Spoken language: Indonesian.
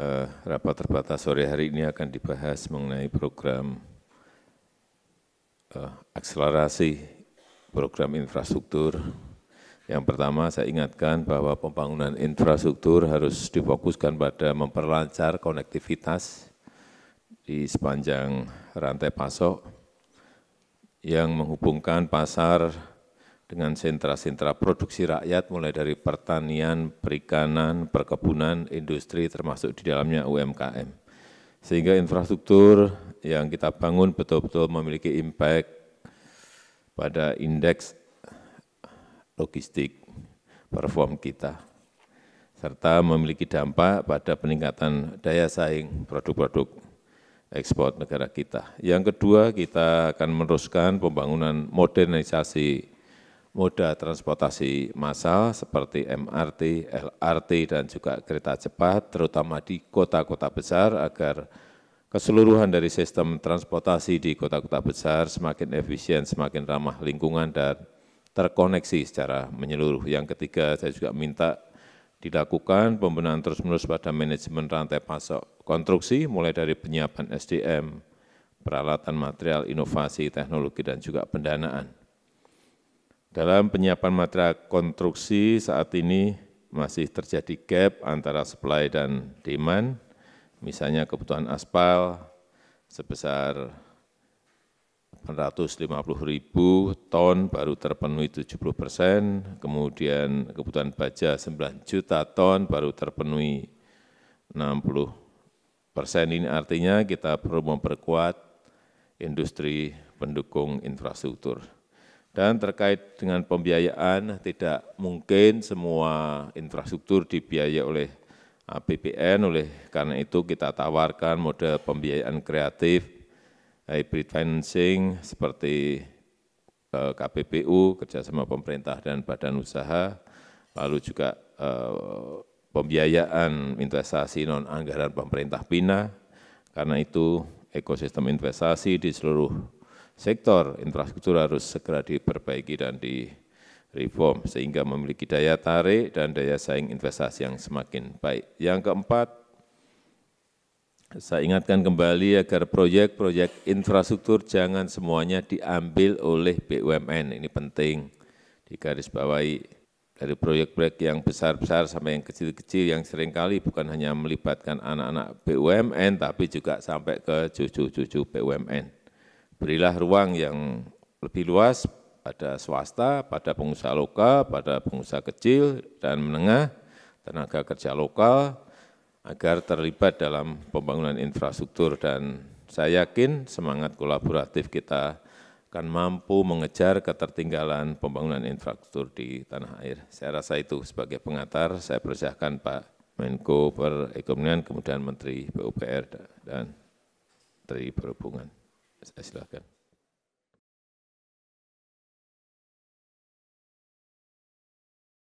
Eh, rapat terbatas sore hari ini akan dibahas mengenai program eh, akselerasi program infrastruktur. Yang pertama saya ingatkan bahwa pembangunan infrastruktur harus difokuskan pada memperlancar konektivitas di sepanjang rantai pasok yang menghubungkan pasar dengan sentra-sentra produksi rakyat mulai dari pertanian, perikanan, perkebunan, industri termasuk di dalamnya UMKM. Sehingga infrastruktur yang kita bangun betul-betul memiliki impact pada indeks logistik perform kita serta memiliki dampak pada peningkatan daya saing produk-produk ekspor negara kita. Yang kedua, kita akan meneruskan pembangunan modernisasi moda transportasi massal seperti MRT, LRT, dan juga kereta cepat, terutama di kota-kota besar, agar keseluruhan dari sistem transportasi di kota-kota besar semakin efisien, semakin ramah lingkungan, dan terkoneksi secara menyeluruh. Yang ketiga, saya juga minta dilakukan pembenahan terus-menerus pada manajemen rantai pasok konstruksi, mulai dari penyiapan SDM, peralatan material, inovasi, teknologi, dan juga pendanaan dalam penyiapan matra konstruksi saat ini masih terjadi gap antara supply dan demand, misalnya kebutuhan aspal sebesar 450 ribu ton baru terpenuhi 70 persen, kemudian kebutuhan baja 9 juta ton baru terpenuhi 60 persen. Ini artinya kita perlu memperkuat industri pendukung infrastruktur. Dan terkait dengan pembiayaan, tidak mungkin semua infrastruktur dibiayai oleh APBN, eh, oleh karena itu kita tawarkan model pembiayaan kreatif, hybrid financing seperti eh, KPPU, kerjasama pemerintah dan badan usaha, lalu juga eh, pembiayaan investasi non-anggaran pemerintah PINA, karena itu ekosistem investasi di seluruh sektor infrastruktur harus segera diperbaiki dan direform sehingga memiliki daya tarik dan daya saing investasi yang semakin baik. Yang keempat, saya ingatkan kembali agar proyek-proyek infrastruktur jangan semuanya diambil oleh BUMN. Ini penting di garis bawahi dari proyek-proyek yang besar-besar sampai yang kecil-kecil yang seringkali bukan hanya melibatkan anak-anak BUMN tapi juga sampai ke cucu-cucu BUMN berilah ruang yang lebih luas pada swasta, pada pengusaha lokal, pada pengusaha kecil dan menengah, tenaga kerja lokal, agar terlibat dalam pembangunan infrastruktur dan saya yakin semangat kolaboratif kita akan mampu mengejar ketertinggalan pembangunan infrastruktur di tanah air. Saya rasa itu sebagai pengantar saya persilahkan Pak Menko Perekonomian, kemudian Menteri PUPR dan Menteri Perhubungan. أسألك